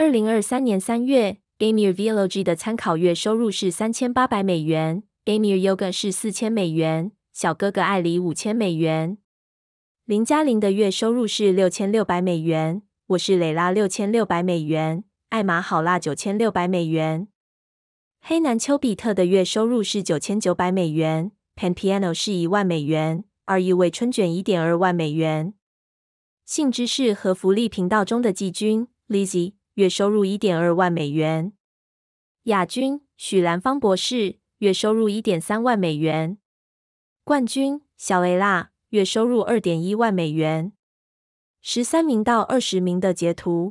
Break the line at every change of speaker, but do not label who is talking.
二零二三年三月，Amir Vlog 的参考月收入是三千八百美元，Amir Yoga 是四千美元，小哥哥艾里五千美元，林嘉玲的月收入是六千六百美元，我是蕾拉六千六百美元，艾玛好辣九千六百美元，黑男丘比特的月收入是九千九百美元，Pan Piano 是一万美元，r 亿为春卷一点二万美元，性知识和福利频道中的季军 l i z y 月收入一点二万美元，亚军许兰芳博士月收入一点三万美元，冠军小雷拉月收入二点一万美元。十三名到二十名的截图。